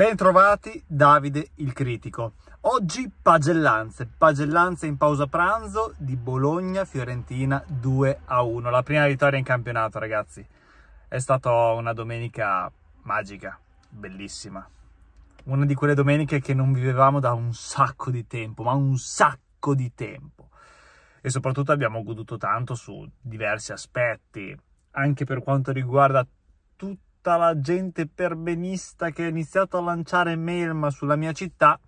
Bentrovati Davide il Critico. Oggi pagellanze, pagellanze in pausa pranzo di Bologna-Fiorentina 2 a 1. La prima vittoria in campionato ragazzi. È stata una domenica magica, bellissima. Una di quelle domeniche che non vivevamo da un sacco di tempo, ma un sacco di tempo. E soprattutto abbiamo goduto tanto su diversi aspetti, anche per quanto riguarda tutto tutta la gente perbenista che ha iniziato a lanciare melma sulla mia città,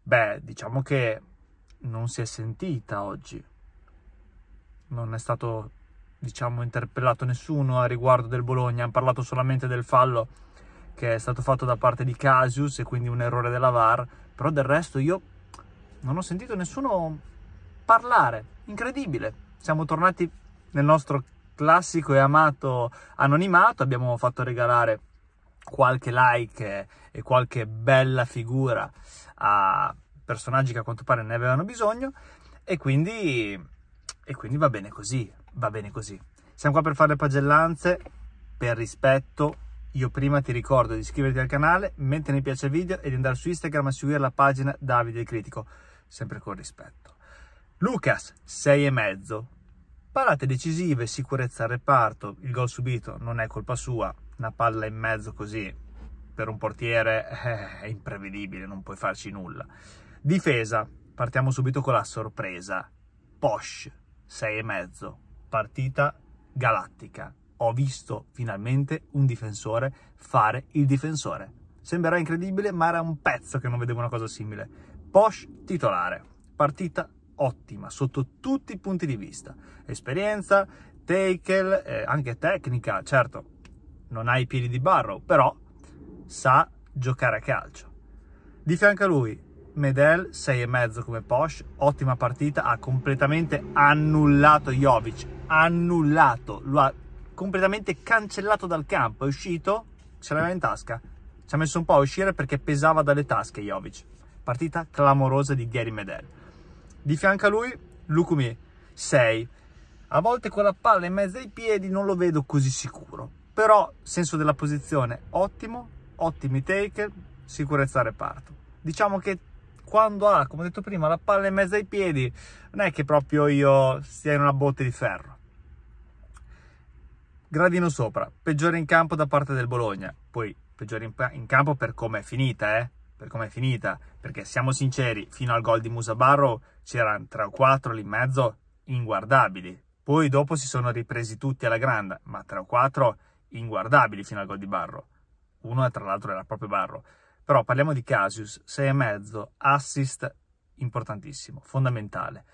beh, diciamo che non si è sentita oggi. Non è stato, diciamo, interpellato nessuno a riguardo del Bologna, hanno parlato solamente del fallo che è stato fatto da parte di Casius e quindi un errore della VAR, però del resto io non ho sentito nessuno parlare, incredibile. Siamo tornati nel nostro classico e amato anonimato abbiamo fatto regalare qualche like e qualche bella figura a personaggi che a quanto pare ne avevano bisogno e quindi, e quindi va bene così, va bene così. Siamo qua per fare le pagellanze, per rispetto io prima ti ricordo di iscriverti al canale, mettere mi piace il video e di andare su Instagram a seguire la pagina Davide il Critico, sempre con rispetto. Lucas, sei e mezzo, Parate decisive, sicurezza al reparto, il gol subito non è colpa sua, una palla in mezzo così per un portiere eh, è imprevedibile, non puoi farci nulla. Difesa, partiamo subito con la sorpresa. Posh, mezzo, partita galattica. Ho visto finalmente un difensore fare il difensore. Sembrerà incredibile, ma era un pezzo che non vedevo una cosa simile. Posh titolare, partita ottima sotto tutti i punti di vista, esperienza, tackle, eh, anche tecnica, certo, non ha i piedi di barro però sa giocare a calcio. Di fianco a lui Medel 6,5 come Posh, ottima partita, ha completamente annullato Jovic, annullato, lo ha completamente cancellato dal campo, è uscito, ce l'aveva in tasca, ci ha messo un po' a uscire perché pesava dalle tasche Jovic. Partita clamorosa di Gary Medel. Di fianco a lui Lukumi 6. A volte con la palla in mezzo ai piedi non lo vedo così sicuro, però senso della posizione ottimo, ottimi take sicurezza reparto. Diciamo che quando ha, come ho detto prima, la palla in mezzo ai piedi, non è che proprio io stia in una botte di ferro. Gradino sopra, peggiore in campo da parte del Bologna, poi peggiore in, in campo per come è finita, eh? per com'è finita, perché siamo sinceri, fino al gol di Musabarro c'erano 3 o 4 lì in mezzo inguardabili. Poi dopo si sono ripresi tutti alla grande, ma 3 o 4 inguardabili fino al gol di Barro. Uno tra l'altro era proprio Barro. Però parliamo di Casius, e mezzo, assist importantissimo, fondamentale.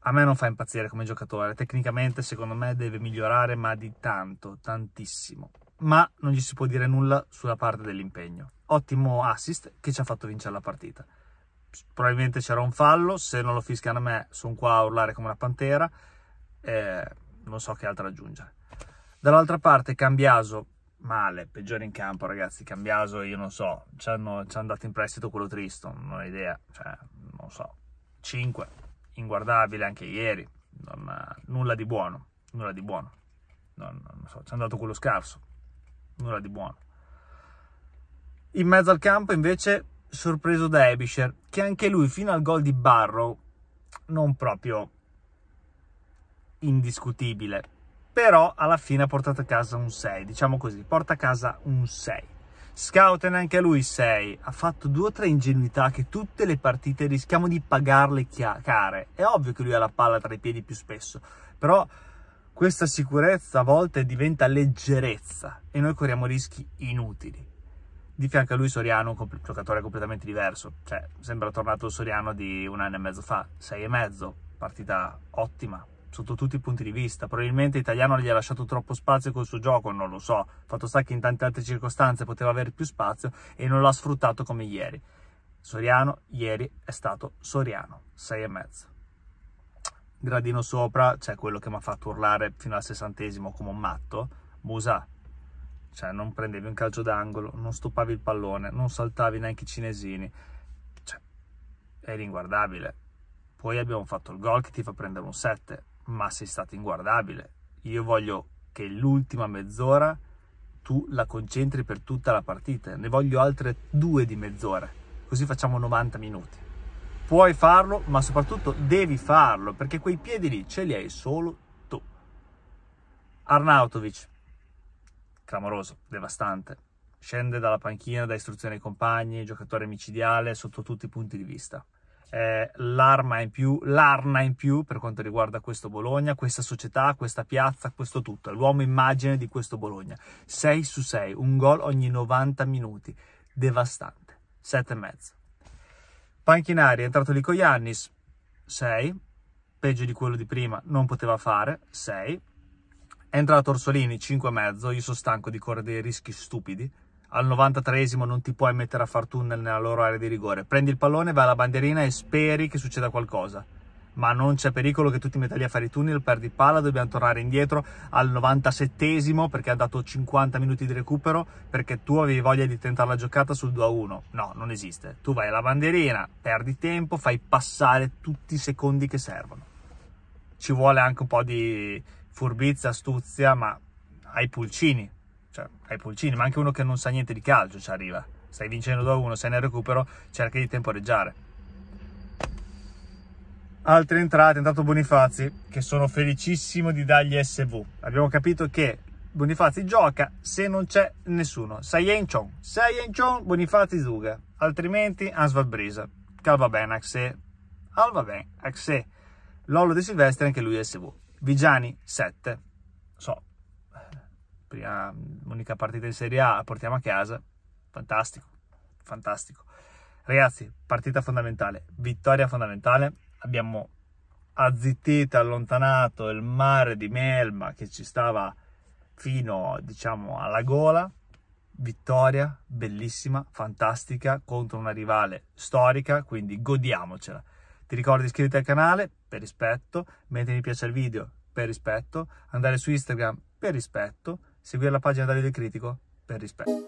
A me non fa impazzire come giocatore, tecnicamente secondo me deve migliorare, ma di tanto, tantissimo ma non gli si può dire nulla sulla parte dell'impegno. Ottimo assist che ci ha fatto vincere la partita. Probabilmente c'era un fallo, se non lo fischiano a me sono qua a urlare come una pantera, eh, non so che altro aggiungere. Dall'altra parte Cambiaso, male, peggiore in campo ragazzi, Cambiaso io non so, ci hanno, ci dato in prestito quello tristo, non ho idea, cioè, non so, 5, inguardabile anche ieri, non, nulla di buono, nulla di buono, non, non so, ci hanno dato quello scarso, nulla di buono. In mezzo al campo invece sorpreso da Ebischer, che anche lui fino al gol di Barrow non proprio indiscutibile, però alla fine ha portato a casa un 6, diciamo così, porta a casa un 6. Scouten anche lui 6, ha fatto due o tre ingenuità che tutte le partite rischiamo di pagarle care. È ovvio che lui ha la palla tra i piedi più spesso, però questa sicurezza a volte diventa leggerezza e noi corriamo rischi inutili. Di fianco a lui Soriano, un giocatore completamente diverso, cioè sembra tornato il Soriano di un anno e mezzo fa, sei e mezzo, partita ottima, sotto tutti i punti di vista. Probabilmente Italiano gli ha lasciato troppo spazio col suo gioco, non lo so. Fatto sta che in tante altre circostanze poteva avere più spazio e non l'ha sfruttato come ieri. Soriano ieri è stato Soriano, sei e mezzo gradino sopra c'è quello che mi ha fatto urlare fino al sessantesimo come un matto, Musa, cioè non prendevi un calcio d'angolo, non stoppavi il pallone, non saltavi neanche i cinesini, cioè eri inguardabile. Poi abbiamo fatto il gol che ti fa prendere un 7, ma sei stato inguardabile. Io voglio che l'ultima mezz'ora tu la concentri per tutta la partita, ne voglio altre due di mezz'ora, così facciamo 90 minuti puoi farlo, ma soprattutto devi farlo, perché quei piedi lì ce li hai solo tu. Arnautovic, clamoroso, devastante, scende dalla panchina, dà istruzione ai compagni, giocatore micidiale sotto tutti i punti di vista. Eh, l'arma in più, l'arna in più per quanto riguarda questo Bologna, questa società, questa piazza, questo tutto, l'uomo immagine di questo Bologna. 6 su 6, un gol ogni 90 minuti, devastante, 7 e mezzo. Panchinari è entrato lì con Iannis, 6, peggio di quello di prima, non poteva fare, 6. È entrato Orsolini, 5,5, io sono stanco di correre dei rischi stupidi. Al 93esimo non ti puoi mettere a far tunnel nella loro area di rigore. Prendi il pallone, vai alla bandierina e speri che succeda qualcosa ma non c'è pericolo che tu ti metta lì a fare i tunnel, perdi palla, dobbiamo tornare indietro al 97 perché ha dato 50 minuti di recupero perché tu avevi voglia di tentare la giocata sul 2-1. No, non esiste. Tu vai alla bandierina, perdi tempo, fai passare tutti i secondi che servono. Ci vuole anche un po' di furbizia, astuzia, ma hai pulcini, cioè hai pulcini, ma anche uno che non sa niente di calcio ci arriva. Stai vincendo 2-1, sei nel recupero, cerca di temporeggiare altre entrate, intanto Bonifazi, che sono felicissimo di dargli SV. Abbiamo capito che Bonifazi gioca se non c'è nessuno. Saien Chon, Saien Chon, Bonifazi Zuga, altrimenti Ansval Brisa. Calva bene, Axe, Alva bene, Axe, Lollo De Silvestri, anche lui SV. Vigiani 7, so, prima, l'unica partita in Serie A, la portiamo a casa, fantastico, fantastico. Ragazzi, partita fondamentale, vittoria fondamentale, abbiamo azzittito, allontanato il mare di melma che ci stava fino, diciamo, alla gola. Vittoria bellissima, fantastica contro una rivale storica, quindi godiamocela. Ti ricordo di iscriverti al canale per rispetto, mettere mi piace al video per rispetto, andare su Instagram per rispetto, seguire la pagina Davide Critico per rispetto.